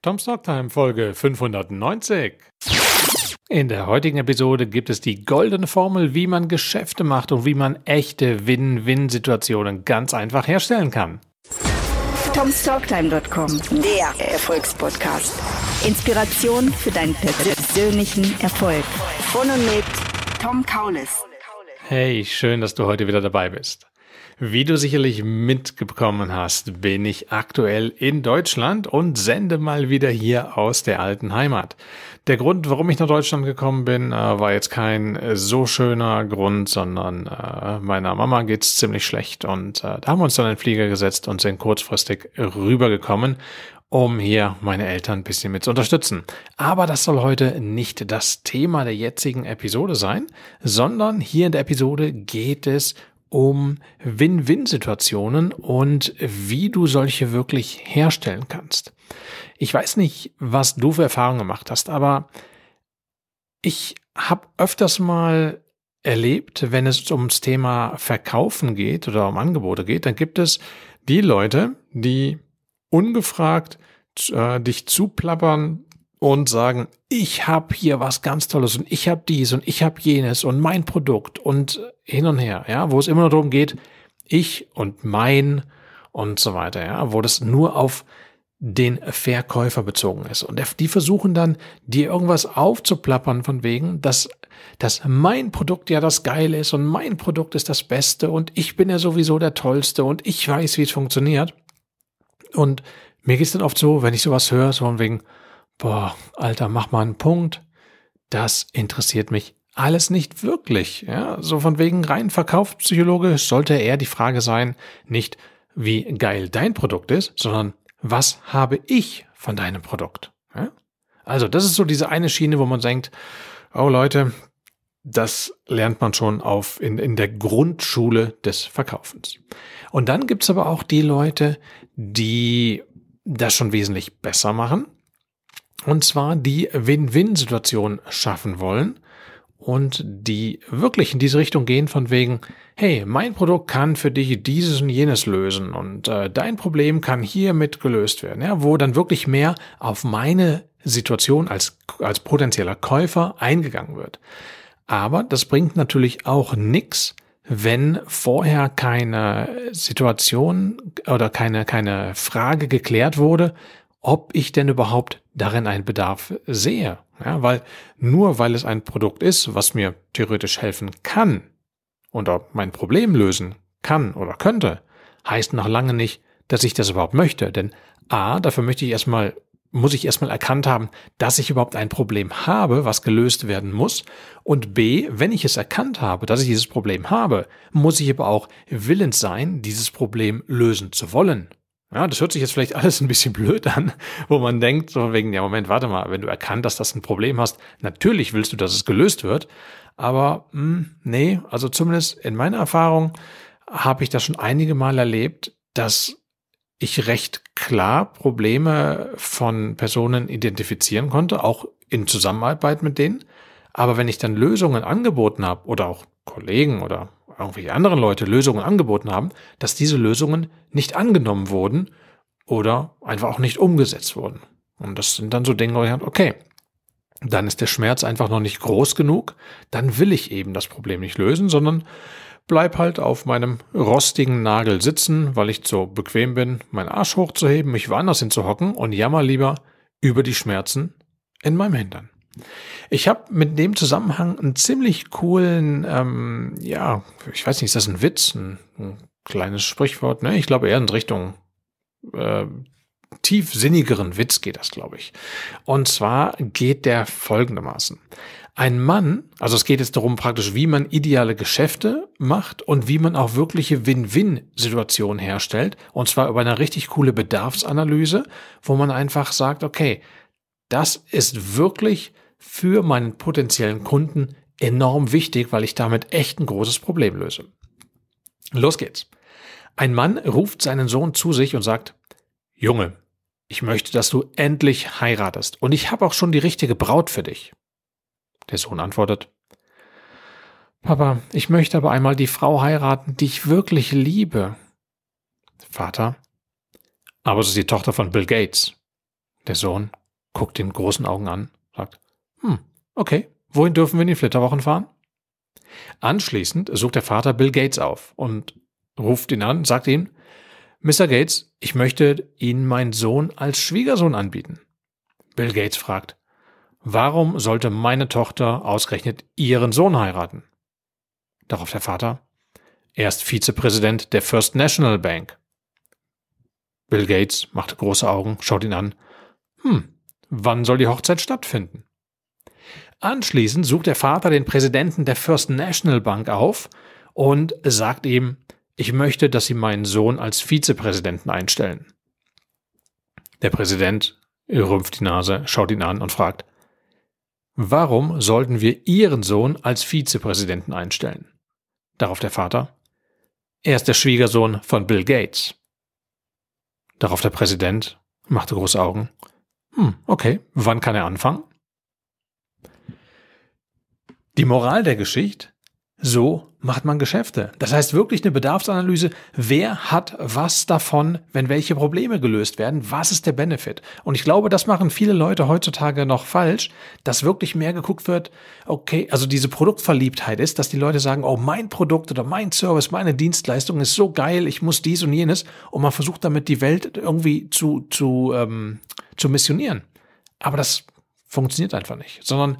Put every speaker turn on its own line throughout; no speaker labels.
Tom Stocktime Folge 590. In der heutigen Episode gibt es die goldene Formel, wie man Geschäfte macht und wie man echte Win-Win-Situationen ganz einfach herstellen kann. TomStalktime.com, der Erfolgspodcast. Inspiration für deinen persönlichen Erfolg. Von und mit Tom Kaulis. Hey, schön, dass du heute wieder dabei bist. Wie du sicherlich mitbekommen hast, bin ich aktuell in Deutschland und sende mal wieder hier aus der alten Heimat. Der Grund, warum ich nach Deutschland gekommen bin, äh, war jetzt kein äh, so schöner Grund, sondern äh, meiner Mama geht's ziemlich schlecht und da haben wir uns dann in den Flieger gesetzt und sind kurzfristig rübergekommen um hier meine Eltern ein bisschen mit zu unterstützen. Aber das soll heute nicht das Thema der jetzigen Episode sein, sondern hier in der Episode geht es um Win-Win-Situationen und wie du solche wirklich herstellen kannst. Ich weiß nicht, was du für Erfahrungen gemacht hast, aber ich habe öfters mal erlebt, wenn es ums Thema Verkaufen geht oder um Angebote geht, dann gibt es die Leute, die ungefragt äh, dich zuplappern und sagen, ich habe hier was ganz Tolles und ich habe dies und ich habe jenes und mein Produkt und hin und her, ja, wo es immer nur darum geht, ich und mein und so weiter, ja, wo das nur auf den Verkäufer bezogen ist. Und die versuchen dann, dir irgendwas aufzuplappern von wegen, dass, dass mein Produkt ja das Geile ist und mein Produkt ist das Beste und ich bin ja sowieso der Tollste und ich weiß, wie es funktioniert. Und mir geht's dann oft so, wenn ich sowas höre, so von wegen, boah, Alter, mach mal einen Punkt. Das interessiert mich alles nicht wirklich. Ja, so von wegen rein Verkaufspsychologe sollte eher die Frage sein, nicht wie geil dein Produkt ist, sondern was habe ich von deinem Produkt? Ja? Also, das ist so diese eine Schiene, wo man denkt, oh Leute, das lernt man schon auf in, in der Grundschule des Verkaufens. Und dann gibt's aber auch die Leute, die das schon wesentlich besser machen und zwar die Win-Win-Situation schaffen wollen und die wirklich in diese Richtung gehen von wegen, hey, mein Produkt kann für dich dieses und jenes lösen und äh, dein Problem kann hiermit gelöst werden, ja, wo dann wirklich mehr auf meine Situation als, als potenzieller Käufer eingegangen wird. Aber das bringt natürlich auch nichts, wenn vorher keine Situation oder keine, keine Frage geklärt wurde, ob ich denn überhaupt darin einen Bedarf sehe. Ja, weil nur weil es ein Produkt ist, was mir theoretisch helfen kann und mein Problem lösen kann oder könnte, heißt noch lange nicht, dass ich das überhaupt möchte. Denn A, dafür möchte ich erstmal, muss ich erstmal erkannt haben, dass ich überhaupt ein Problem habe, was gelöst werden muss. Und B, wenn ich es erkannt habe, dass ich dieses Problem habe, muss ich aber auch willens sein, dieses Problem lösen zu wollen. Ja, das hört sich jetzt vielleicht alles ein bisschen blöd an, wo man denkt, so wegen, ja, Moment, warte mal, wenn du erkannt hast, dass das ein Problem hast, natürlich willst du, dass es gelöst wird. Aber mh, hm, nee, also zumindest in meiner Erfahrung habe ich das schon einige Mal erlebt, dass ich recht klar Probleme von Personen identifizieren konnte, auch in Zusammenarbeit mit denen. Aber wenn ich dann Lösungen angeboten habe oder auch Kollegen oder irgendwelche anderen Leute Lösungen angeboten haben, dass diese Lösungen nicht angenommen wurden oder einfach auch nicht umgesetzt wurden. Und das sind dann so Dinge, wo ich okay, dann ist der Schmerz einfach noch nicht groß genug, dann will ich eben das Problem nicht lösen, sondern bleib halt auf meinem rostigen Nagel sitzen, weil ich so bequem bin, meinen Arsch hochzuheben, mich woanders hinzuhocken und jammer lieber über die Schmerzen in meinem Hintern. Ich habe mit dem Zusammenhang einen ziemlich coolen, ähm, ja, ich weiß nicht, ist das ein Witz, ein, ein kleines Sprichwort? Ne? Ich glaube eher in Richtung äh, tiefsinnigeren Witz geht das, glaube ich. Und zwar geht der folgendermaßen. Ein Mann, also es geht jetzt darum praktisch, wie man ideale Geschäfte macht und wie man auch wirkliche Win-Win-Situationen herstellt. Und zwar über eine richtig coole Bedarfsanalyse, wo man einfach sagt, okay, das ist wirklich für meinen potenziellen Kunden enorm wichtig, weil ich damit echt ein großes Problem löse. Los geht's. Ein Mann ruft seinen Sohn zu sich und sagt, Junge, ich möchte, dass du endlich heiratest und ich habe auch schon die richtige Braut für dich. Der Sohn antwortet, Papa, ich möchte aber einmal die Frau heiraten, die ich wirklich liebe. Vater, aber sie ist die Tochter von Bill Gates. Der Sohn guckt ihn großen Augen an, sagt, hm, okay. Wohin dürfen wir in den Flitterwochen fahren? Anschließend sucht der Vater Bill Gates auf und ruft ihn an, sagt ihm, Mr. Gates, ich möchte Ihnen meinen Sohn als Schwiegersohn anbieten. Bill Gates fragt, warum sollte meine Tochter ausgerechnet Ihren Sohn heiraten? Darauf der Vater, er ist Vizepräsident der First National Bank. Bill Gates macht große Augen, schaut ihn an. Hm, wann soll die Hochzeit stattfinden? Anschließend sucht der Vater den Präsidenten der First National Bank auf und sagt ihm, ich möchte, dass Sie meinen Sohn als Vizepräsidenten einstellen. Der Präsident rümpft die Nase, schaut ihn an und fragt, warum sollten wir Ihren Sohn als Vizepräsidenten einstellen? Darauf der Vater, er ist der Schwiegersohn von Bill Gates. Darauf der Präsident machte große Augen. Hm, okay, wann kann er anfangen? Die Moral der Geschichte? So macht man Geschäfte. Das heißt wirklich eine Bedarfsanalyse, wer hat was davon, wenn welche Probleme gelöst werden, was ist der Benefit. Und ich glaube, das machen viele Leute heutzutage noch falsch, dass wirklich mehr geguckt wird, okay, also diese Produktverliebtheit ist, dass die Leute sagen, oh, mein Produkt oder mein Service, meine Dienstleistung ist so geil, ich muss dies und jenes. Und man versucht damit die Welt irgendwie zu, zu, ähm, zu missionieren. Aber das funktioniert einfach nicht, sondern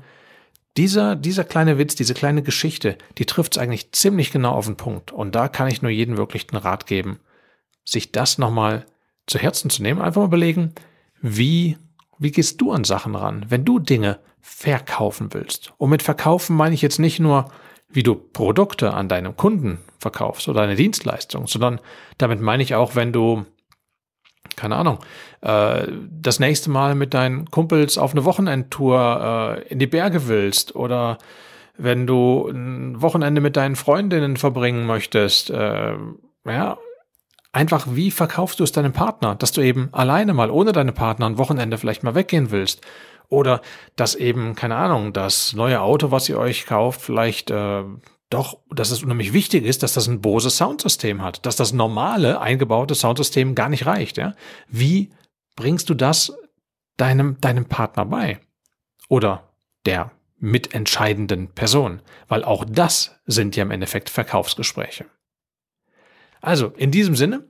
dieser, dieser kleine Witz, diese kleine Geschichte, die trifft es eigentlich ziemlich genau auf den Punkt. Und da kann ich nur jedem wirklich den Rat geben, sich das nochmal zu Herzen zu nehmen. Einfach mal überlegen, wie, wie gehst du an Sachen ran, wenn du Dinge verkaufen willst. Und mit verkaufen meine ich jetzt nicht nur, wie du Produkte an deinem Kunden verkaufst oder eine Dienstleistung, sondern damit meine ich auch, wenn du keine Ahnung, äh, das nächste Mal mit deinen Kumpels auf eine Wochenendtour äh, in die Berge willst oder wenn du ein Wochenende mit deinen Freundinnen verbringen möchtest, äh, ja, einfach wie verkaufst du es deinem Partner, dass du eben alleine mal ohne deine Partner ein Wochenende vielleicht mal weggehen willst oder dass eben, keine Ahnung, das neue Auto, was ihr euch kauft, vielleicht doch, dass es unheimlich wichtig ist, dass das ein Bose Soundsystem hat, dass das normale eingebaute Soundsystem gar nicht reicht. Ja? Wie bringst du das deinem, deinem Partner bei? Oder der mitentscheidenden Person? Weil auch das sind ja im Endeffekt Verkaufsgespräche. Also, in diesem Sinne,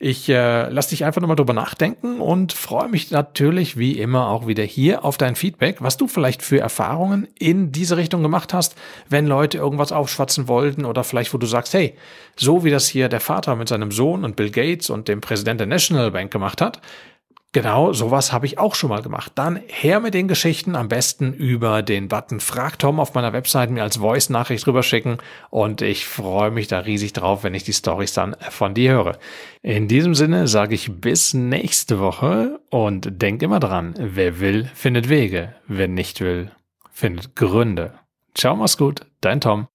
ich äh, lass dich einfach nochmal drüber nachdenken und freue mich natürlich wie immer auch wieder hier auf dein Feedback, was du vielleicht für Erfahrungen in diese Richtung gemacht hast, wenn Leute irgendwas aufschwatzen wollten oder vielleicht, wo du sagst, hey, so wie das hier der Vater mit seinem Sohn und Bill Gates und dem Präsident der National Bank gemacht hat, Genau, sowas habe ich auch schon mal gemacht. Dann her mit den Geschichten, am besten über den Button Frag Tom auf meiner Webseite mir als Voice-Nachricht rüberschicken und ich freue mich da riesig drauf, wenn ich die Stories dann von dir höre. In diesem Sinne sage ich bis nächste Woche und denkt immer dran, wer will, findet Wege, wer nicht will, findet Gründe. Ciao, mach's gut, dein Tom.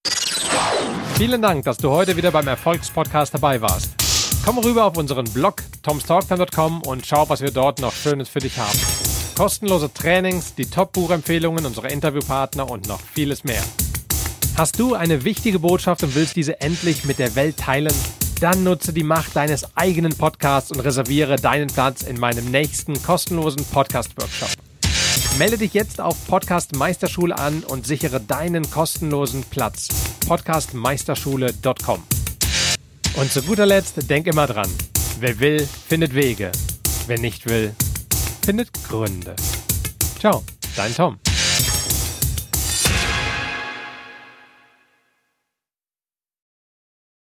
Vielen Dank, dass du heute wieder beim Erfolgspodcast dabei warst. Komm rüber auf unseren Blog tomstalktime.com und schau, was wir dort noch Schönes für dich haben. Kostenlose Trainings, die Top-Buchempfehlungen unserer Interviewpartner und noch vieles mehr. Hast du eine wichtige Botschaft und willst diese endlich mit der Welt teilen? Dann nutze die Macht deines eigenen Podcasts und reserviere deinen Platz in meinem nächsten kostenlosen Podcast-Workshop. Melde dich jetzt auf Podcast Meisterschule an und sichere deinen kostenlosen Platz. podcastmeisterschule.com und zu guter Letzt, denk immer dran. Wer will, findet Wege. Wer nicht will, findet Gründe. Ciao, dein Tom.